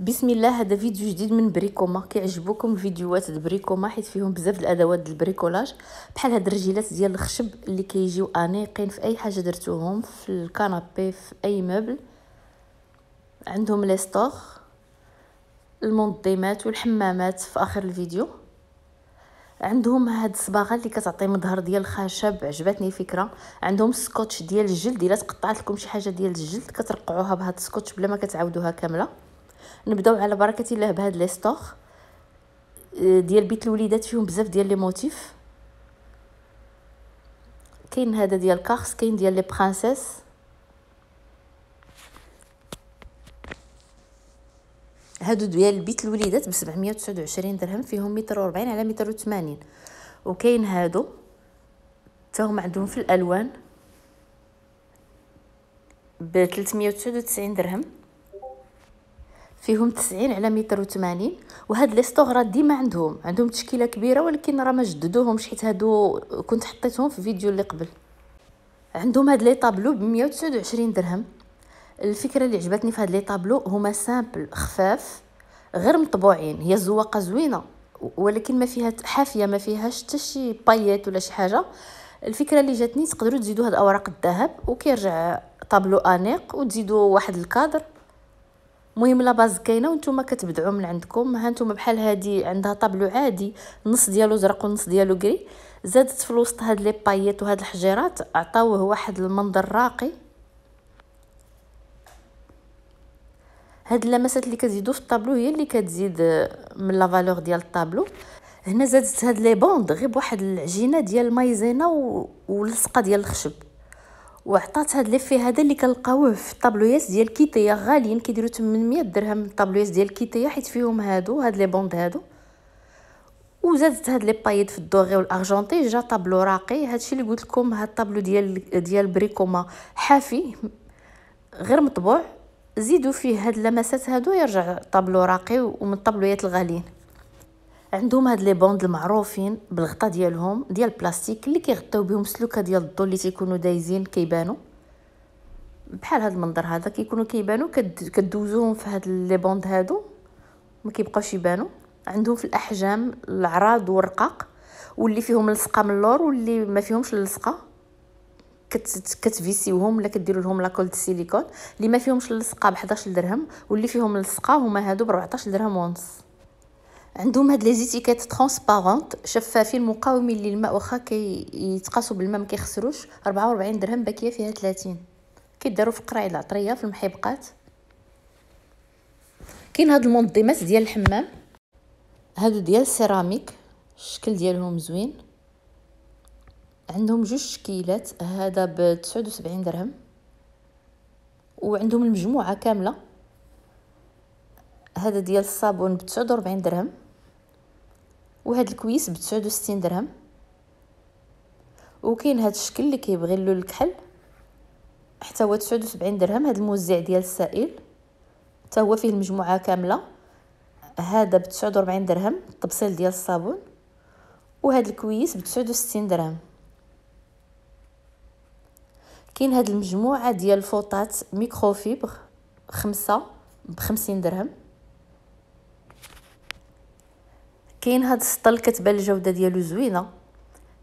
بسم الله هذا فيديو جديد من بريكوما كيعجبوكم فيديوهات بريكوما حيت فيهم بزاف الادوات ديال البريكولاج بحال هاد الرجيلات ديال الخشب اللي كيجيو انيقين في اي حاجه درتوهم في الكنابي في اي مبل عندهم لي ستور المنظمات والحمامات في اخر الفيديو عندهم هاد الصباغه اللي كتعطي مظهر ديال الخشب عجبتني فكره عندهم سكوتش ديال الجلد الا تقطعت لكم شي حاجه ديال الجلد كترقعوها بهاد السكوتش بلا ما كتعاودوها كامله نبداو على بركه الله بهاد لي ستوغ آه، ديال بيت الوليدات فيهم بزاف ديال لي موتيف كاين هذا ديال كارس كاين ديال لي برانسيس هادو ديال بيت الوليدات ب 729 درهم فيهم متر وربعين على متر وثمانين وكاين هادو هما عندهم في الالوان ب 399 درهم فيهم 90 على متر و80 وهاد لي ستوغرات ديما عندهم عندهم تشكيله كبيره ولكن راه ما جددوهمش حيت هادو كنت حطيتهم في فيديو اللي قبل عندهم هاد لي طابلو ب 129 درهم الفكره اللي عجبتني في هاد لي طابلو هما سامبل خفاف غير مطبوعين هي الزواقه زوينه ولكن ما فيها حافيه ما فيهاش حتى شي بايات ولا شي حاجه الفكره اللي جاتني تقدروا تزيدوا هاد اوراق الذهب وكيرجع طابلو انيق وتزيدوا واحد الكادر مهم لا باز كاينه وانتم كتبدعوا من عندكم ها انتم بحال هادي عندها طابلو عادي نص ديالو زرق ونص ديالو كري زادت في الوسط هاد لي بايات وهاد الحجيرات عطاوه واحد المنظر راقي هاد اللمسات اللي كتزيدو في الطابلو هي اللي كتزيد من لا فالور ديال الطابلو هنا زادت هاد لي بوند غير بواحد العجينه ديال المايزينا و... ولصقه ديال الخشب وعطات هاد ليفي هذا اللي كنلقاوه في الطابلويات ديال كيتيا غاليين كيديروا 800 درهم الطابلويات ديال كيتيا حيت فيهم هادو هاد لي بوند هادو وزادت هاد لي بايد في الدوغي والارجنتي جا طابلو راقي هادشي اللي قلت لكم هاد الطابلو ديال ديال بريكوما حافي غير مطبوع زيدوا فيه هاد اللمسات هادو يرجع طابلو راقي ومن الطابلويات الغاليين عندهم هاد لي بوند المعروفين بالغطاء ديالهم ديال البلاستيك اللي كيغطيو بهم السلوكه ديال الضو اللي تيكونوا دايزين كيبانوا بحال هاد المنظر هذا كيكونوا كيبانوا كدوزوهم في هاد لي بوند هادو ما كيبقاوش يبانوا عندهم في الاحجام العراض والرقاق واللي فيهم لصقه من اللور واللي ما فيهمش اللصقه كتفيسيوهم ولا كديروا لهم لاكول سيليكون اللي ما فيهمش اللصقه ب 11 درهم واللي فيهم اللصقه هما هادو ب 14 درهم ونص عندهم هاد لي ترونسبارونت شفافين مقاومين للماء واخا كيتقاسوا بالماء ما كيخسروش 44 درهم باكيه فيها 30 كيداروا في القراعي العطريه في المحيبقات كاين هاد المنظمات ديال الحمام هادو ديال سيراميك الشكل ديالهم زوين عندهم جوج شكيلات هذا ب 79 درهم وعندهم المجموعه كامله هذا ديال الصابون ب 49 درهم وهاد الكويس ب 69 درهم وكاين هاد الشكل اللي كيبغي له الكحل حتى هو 79 درهم هاد الموزع ديال السائل حتى هو فيه المجموعه كامله هذا ب 49 درهم الطبسيل ديال الصابون وهاد الكويس ب 69 درهم كاين هاد المجموعه ديال الفوطات ميكرو فيبر خمسة ب 50 درهم كاين هاد السطل كتبان الجوده ديالو زوينه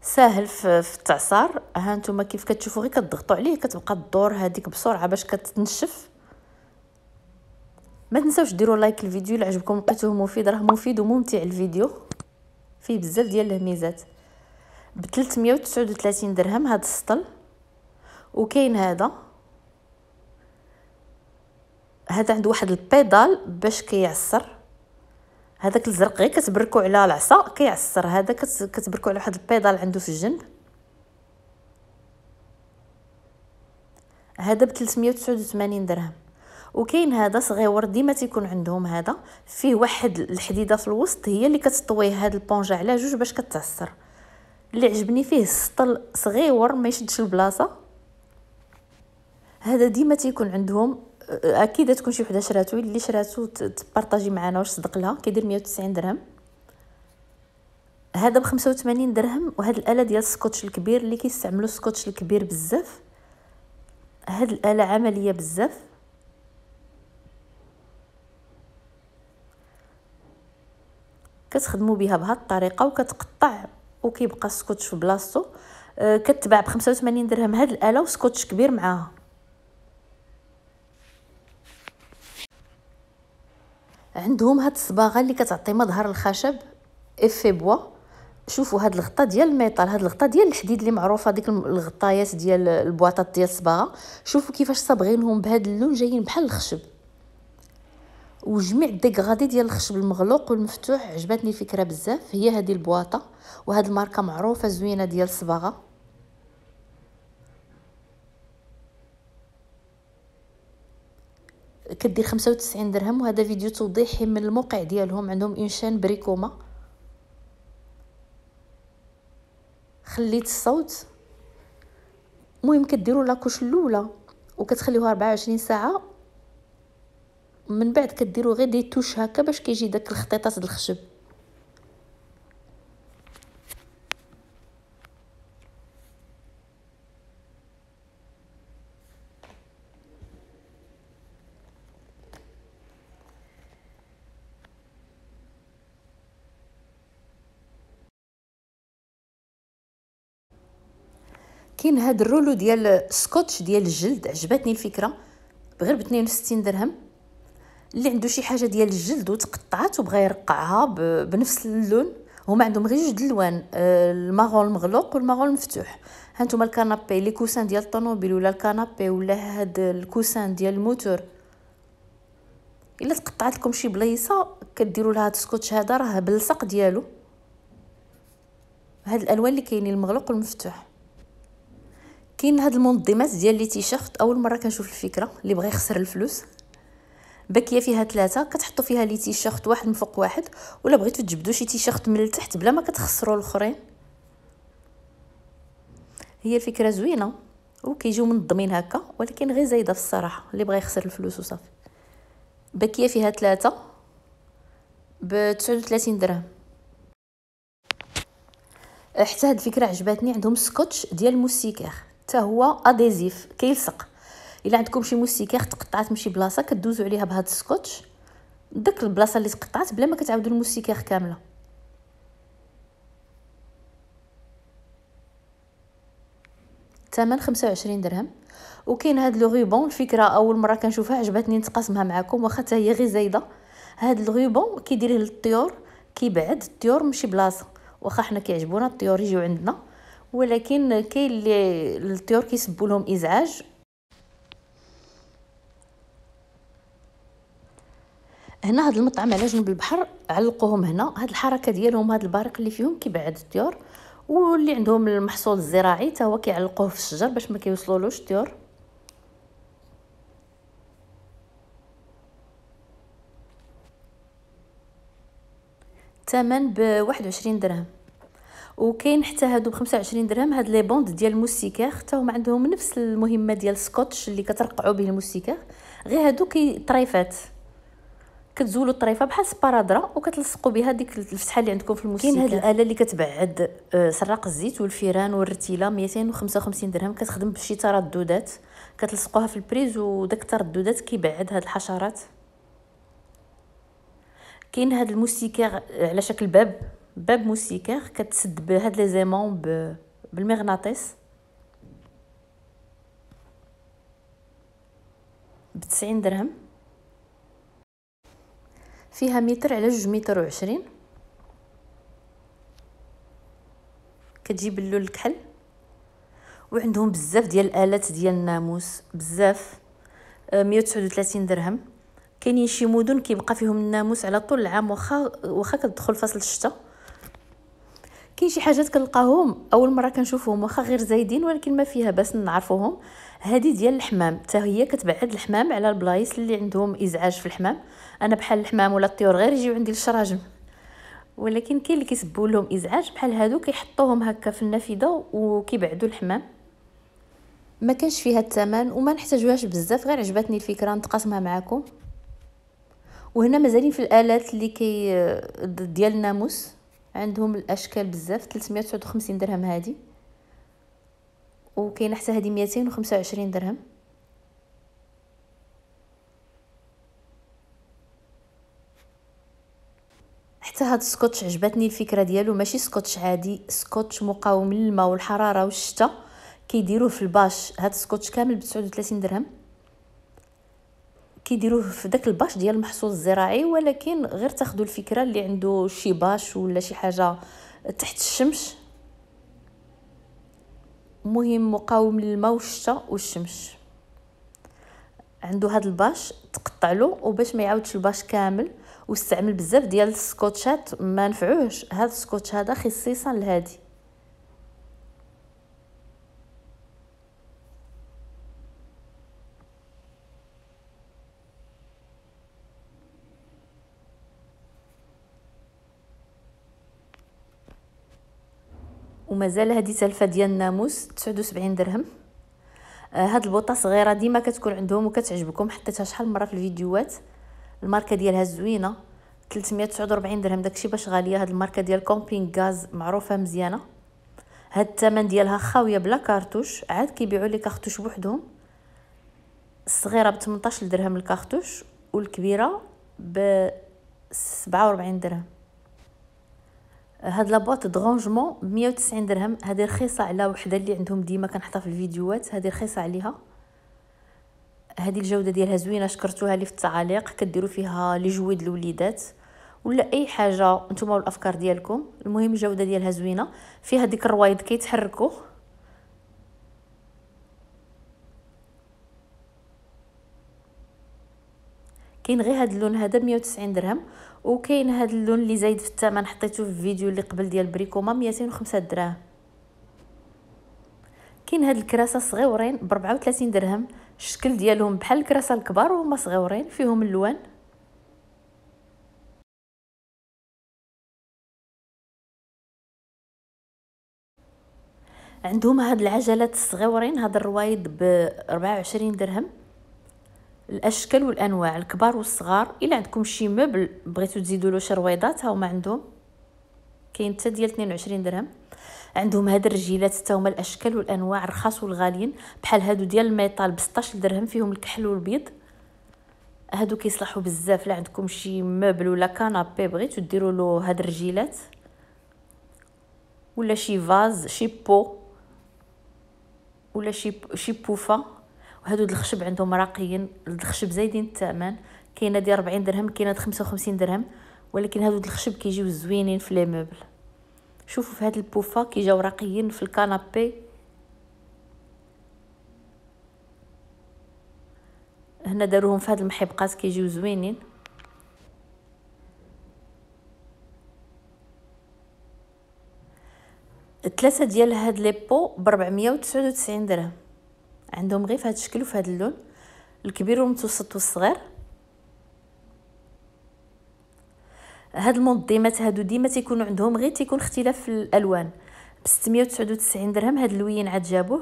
ساهل في التعصار ها نتوما كيف كتشوفوا غير كتضغطوا عليه كتبقى الدور هذيك بسرعه باش كتنشف ما تنساوش ديروا لايك الفيديو الا عجبكم لقيتوه مفيد راه مفيد وممتع الفيديو فيه بزاف ديال الميزات ب 339 درهم هذا السطل وكاين هذا هذا عنده واحد البيدال باش كيعصر هذاك الزرق غير كتبركو على العصا كيعصر هذا كتبركو على واحد البيضال عنده في الجنب هذا ب 389 درهم وكاين هذا صغيور ديما تيكون عندهم هذا فيه واحد الحديده في الوسط هي اللي كتطويه هاد البونجا على جوج باش كتعصر اللي عجبني فيه السطل صغيور ما يشدش البلاصه هذا ديما تيكون عندهم اكيد تكون شي وحده شراتو اللي شراتو تبارطاجي معنا واش صدق لها كيدير 190 درهم هذا ب 85 درهم وهاد الاله ديال السكوتش الكبير اللي كيستعملوا السكوتش الكبير بزاف هاد الاله عمليه بزاف كتخدموا بها بهاد الطريقه وكتقطع وكيبقى السكوتش في بلاصتو أه، كتباع ب 85 درهم هاد الاله وسكوتش كبير معاها عندهم هاد الصباغه اللي كتعطي مظهر الخشب افي بوا شوفوا هاد الغطاء ديال الميطال هاد الغطاء ديال الحديد اللي معروفه ديك الغطايات ديال البواطات ديال الصباغه شوفوا كيفاش صابغينهم بهاد اللون جايين بحال الخشب وجميع الديكغادي ديال الخشب المغلوق والمفتوح عجبتني الفكره بزاف هي هذه البواطه وهاد الماركه معروفه زوينه ديال الصباغه كدير 95 درهم وهذا فيديو توضيحي من الموقع ديالهم عندهم انشان بريكوما خليت الصوت المهم كديروا لاكوش الاولى وكتخليوها 24 ساعه من بعد كديروا غير دي توش هكا باش كيجي داك الخطيطات الخشب كاين هاد الرولو ديال سكوتش ديال الجلد عجبتني الفكره بغير ب 62 درهم اللي عنده شي حاجه ديال الجلد وتقطعات وبغى يرقعها بنفس اللون هما عندهم غير جوج الوان الماغون آه، المغلوق والماغون المفتوح هانتوما الكنابي لي كوسان ديال الطوموبيل ولا الكنابي ولا هاد الكوسان ديال الموتور الا تقطعت لكم شي بلايصه كديروا لها هاد السكوتش هذا راه بلصق ديالو هاد الالوان اللي كاينين المغلوق والمفتوح كاين هاد المنظمات ديال لي تيشيرت اول مره كنشوف الفكره اللي بغى يخسر الفلوس باكيه فيها ثلاثه كتحطوا فيها لي تيشيرت واحد من فوق واحد ولا بغيتو تجبدوا شي تيشيرت من التحت بلا ما كتخسروا الاخرين هي الفكره زوينه وكيجيو منظمين هكا ولكن غير زايده في الصراحه اللي بغى يخسر الفلوس وصافي باكيه فيها ثلاثه ب 39 درهم حتى هاد الفكره عجبتني عندهم سكوتش ديال موسيكير حتى هو اديزيف كيلصق الا عندكم شي موسيكير تقطعات من شي بلاصه كدوزوا عليها بهاد السكوتش داك البلاصه اللي تقطعات بلا ما كتعاودوا الموسيكير كامله الثمن 25 درهم وكاين هاد لو غيبون الفكره اول مره كنشوفها عجبتني نتقاسمها معكم واخا حتى هي غير زايده هاد الغيبون كيديريه للطيور كيبعد الطيور من شي بلاصه واخا حنا كيعجبونا الطيور يجيو عندنا ولكن كاين اللي الطيور كيسبوا لهم ازعاج هنا هذا المطعم على جنب البحر علقوهم هنا هاد الحركه ديالهم هاد البارق اللي فيهم كيبعد الطيور واللي عندهم المحصول الزراعي حتى هو كيعلقوه في الشجر باش ما كيوصلولوش الطيور ثمن ب 21 درهم وكاين حتى هادو ب 25 درهم هاد لي بوند ديال الموسيكار حتى هما عندهم نفس المهمه ديال السكوتش اللي كترقعوا به الموسيكار غير هادو كي طريفات كتزولوا الطريفه بحال سبارادرا وكتلصقوا بها ديك الفتحه اللي عندكم في الموسيكار كاين هاد الاله اللي كتبعد آه، سراق الزيت والفيران والرتيله 255 درهم كتخدم بشي ترددات كتلصقوها في البريز وداك الترددات كيبعد هاد الحشرات كاين هاد الموسيكار على شكل باب باب موسيكيغ كتسد بهاد لي زيمون بالمغناطيس بتسعين درهم فيها متر على جوج متر وعشرين كتجيب اللون الكحل وعندهم بزاف ديال الالات ديال الناموس بزاف آه، مية وتسعود وتلاتين درهم كاينين شي مدن كيبقى فيهم الناموس على طول العام واخا واخا كتدخل فصل الشتاء كاين شي حاجات كنلقاهم اول مره كنشوفهم واخا غير زايدين ولكن ما فيها باس نعرفوهم هذه ديال الحمام حتى هي كتبعد الحمام على البلايص اللي عندهم ازعاج في الحمام انا بحال الحمام ولا الطيور غير يجيو عندي للشراجم ولكن كاين اللي كيسبوا لهم ازعاج بحال هادو كيحطوهم هكا في النافذه وكيبعدوا الحمام ما كانش فيها الثمن وما نحتاجوهاش بزاف غير عجبتني الفكره نتقاسمها معكم وهنا مازالين في الالات اللي كي ديال الناموس عندهم الاشكال بزاف 359 درهم هذه وكاينه حتى هذه 225 درهم حتى هاد السكوتش عجبتني الفكره ديالو ماشي سكوتش عادي سكوتش مقاوم للماء والحراره والشتاء كيديروه في الباش هاد السكوتش كامل ب 39 درهم كيديروه في داك الباش ديال المحصول الزراعي ولكن غير تاخذوا الفكره اللي عنده شي باش ولا شي حاجه تحت الشمس مهم مقاوم للماء والشتاء والشمس عنده هاد الباش تقطع له وباش ما يعاودش الباش كامل واستعمل بزاف ديال السكوتشات ما نفعوش هاد السكوتش هذا خصيصا لهادي ومازال هذه سلفة ديال الناموس 79 درهم آه، هاد البوطه صغيره ديما كتكون عندهم وكتعجبكم حطيتها شحال مره في الفيديوهات الماركه ديالها زوينه 349 درهم داكشي باش غاليه هاد الماركه ديال كومبينغ غاز معروفه مزيانه هاد الثمن ديالها خاويه بلا كارتوش عاد كيبيعوا لي كارتوش بوحدهم الصغيره ب 18 درهم الكارتوش والكبيره ب 47 درهم هاد لابواط دغونجمون 190 درهم هذه رخيصه على وحده اللي عندهم ديما كنحطها في الفيديوهات هذه رخيصه عليها هذه الجوده ديالها زوينه شكرتوها لي في التعاليق كديروا فيها لي جوي الوليدات ولا اي حاجه نتوما والافكار ديالكم المهم الجوده ديالها زوينه فيها ديك الروايد كيتحركوا كاين غير هاد اللون هذا 190 درهم وكاين هاد اللون اللي زايد في الثمن حطيته في الفيديو اللي قبل ديال بريكوما 205 دراهم كاين هاد الكراسه صغيورين ب 34 درهم الشكل ديالهم بحال الكراسه الكبار وهما صغيورين فيهم اللوان عندهم هاد العجلات الصغيورين هاد الروايد ب 24 درهم الاشكال والانواع الكبار والصغار الا عندكم شي مبل بغيتو تزيدوا له شرويضات ها هما عندهم كاين حتى ديال 22 درهم عندهم هاد الرجيلات حتى هما الاشكال والانواع الرخاص والغاليين بحال هادو ديال الميطال ب 16 درهم فيهم الكحل والبيض هادو كيصلحوا بزاف لا عندكم شي مبل ولا كانابي بغيتو ديروا له هاد الرجيلات ولا شي فاز شي بو ولا شي شي بوفه هادو الخشب عندهم راقيين الخشب زايدين الثمن كاينه ديال 40 درهم كاينه 55 درهم ولكن هادو الخشب كيجيو زوينين في لي موبل شوفوا في هاد البوفا كيجاو راقيين في الكنابي هنا داروهم في هاد المحيبقات كيجيو زوينين ثلاثه ديال هاد لي بو ب 499 درهم عندهم غير في هذا الشكل وفي هذا اللون الكبير والمتوسط والصغير هاد المنظمات هادو ديما تيكون عندهم غير تيكون اختلاف في الالوان ب 699 درهم هاد اللوين عاد جابوه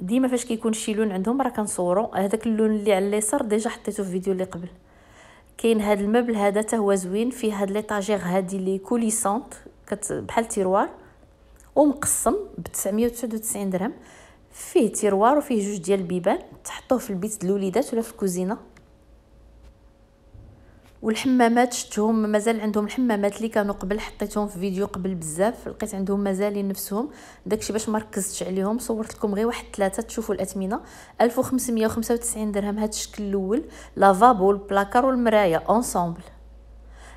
ديما فاش كيكون شي لون عندهم راه كنصورو هذاك اللون اللي على اليسار ديجا حطيته في فيديو اللي قبل كاين هاد المبل هذا حتى هو زوين فيه هاد لي هادي لي كوليسونت بحال تيروار ومقسم ب 999 درهم فيه تيروار وفيه جوج ديال البيبان تحطوه في البيت الوليدات ولا في الكوزينه والحمامات شفتهم مازال عندهم الحمامات اللي كانوا قبل حطيتهم في فيديو قبل بزاف لقيت عندهم مازالين نفسهم داكشي باش مركزتش عليهم صورت لكم غير واحد ثلاثه تشوفوا الاثمنه 1595 درهم هذا الشكل الاول لافابو والبلاكار والمرايه اونسومبل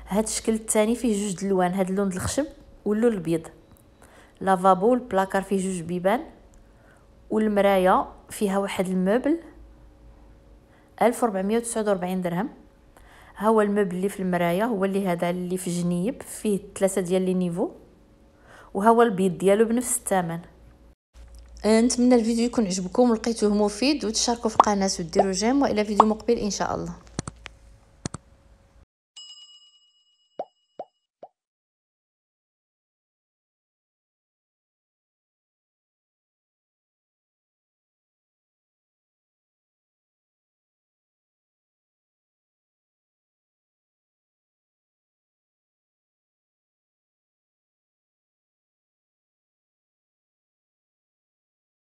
هذا الشكل الثاني فيه جوج الوان هذا اللون الخشب واللون الابيض لافابو البلاكار فيه جوج بيبان والمرايه فيها واحد الموبل 1449 درهم ها هو الموبل اللي في المرايه هو اللي هذا اللي في جنيب فيه ثلاثه ديال لي نيفو وها هو البيض ديالو بنفس الثمن أه، نتمنى الفيديو يكون عجبكم ولقيتوه مفيد وتشاركوا في القناه وديروا جيم والى فيديو مقبل ان شاء الله